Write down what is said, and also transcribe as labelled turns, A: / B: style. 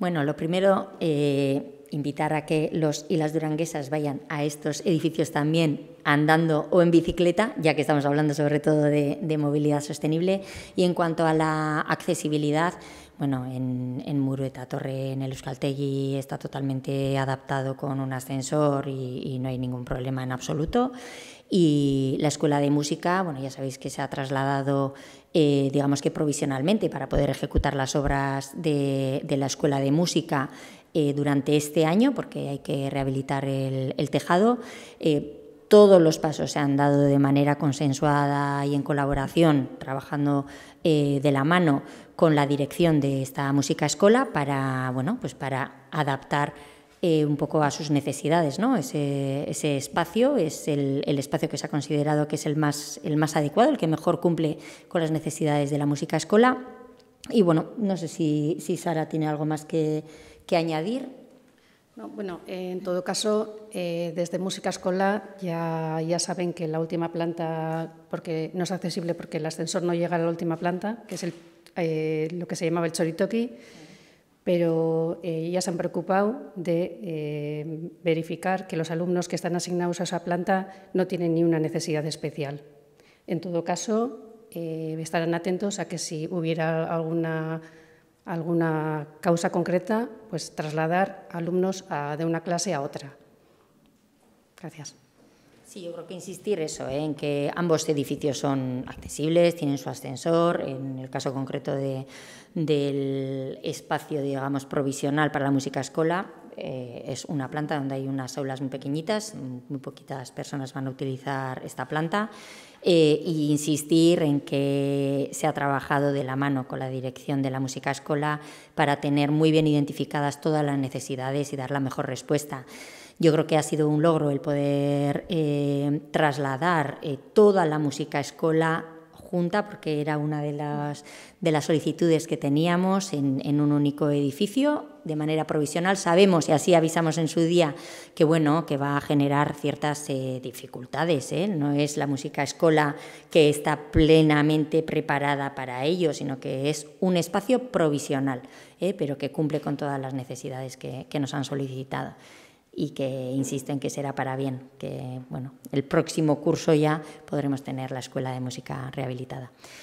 A: Bueno, lo primero, eh, invitar a que los y las duranguesas vayan a estos edificios también andando o en bicicleta, ya que estamos hablando sobre todo de, movilidad sostenible. Y en cuanto a la accesibilidad, bueno, en, Murueta Torre, en el Euskaltegui, está totalmente adaptado con un ascensor y, no hay ningún problema en absoluto. Y la escuela de música, bueno, ya sabéis que se ha trasladado, eh, digamos que provisionalmente, para poder ejecutar las obras de la escuela de música eh, durante este año, porque hay que rehabilitar el, tejado. Eh, todos los pasos se han dado de manera consensuada y en colaboración, trabajando eh, de la mano con la dirección de esta música escola para, pues para adaptar un poco a sus necesidades. ¿no? Ese, espacio es el, el, espacio que se ha considerado que es el más, el más adecuado, el que mejor cumple con las necesidades de la música escola y bueno, no sé si, Sara tiene algo más que,
B: añadir. No, bueno, eh, en todo caso, eh, desde Música Escola ya, saben que la última planta, porque no es accesible porque el ascensor no llega a la última planta, que es eh, lo que se llamaba el choritoki, pero ya se han preocupado de verificar que los alumnos que están asignados a esa planta no tienen ni una necesidad especial. En todo caso, eh, estarán atentos a que si hubiera alguna, alguna causa concreta, pues trasladar alumnos de una clase a otra. Gracias.
A: Sí, yo creo que insistir eso, ¿eh? en que ambos edificios son accesibles, tienen su ascensor. En el caso concreto del espacio, digamos, provisional para la música escola, eh, es una planta donde hay unas aulas muy pequeñitas, muy poquitas personas van a utilizar esta planta. e insistir en que se ha trabajado de la mano con la dirección de la música escola para tener muy bien identificadas todas las necesidades y dar la mejor respuesta. Yo creo que ha sido un logro el poder eh, trasladar eh, toda la música escola junta, porque era una de las, de las solicitudes que teníamos en, un único edificio, de manera provisional. Sabemos, y así avisamos en su día, que bueno, que va a generar ciertas eh, dificultades. No es la música escola que está plenamente preparada para ello, sino que es un espacio provisional, pero que cumple con todas las necesidades que, que nos han solicitado y que insisto en que será para bien, que bueno, el próximo curso ya podremos tener la escuela de música rehabilitada.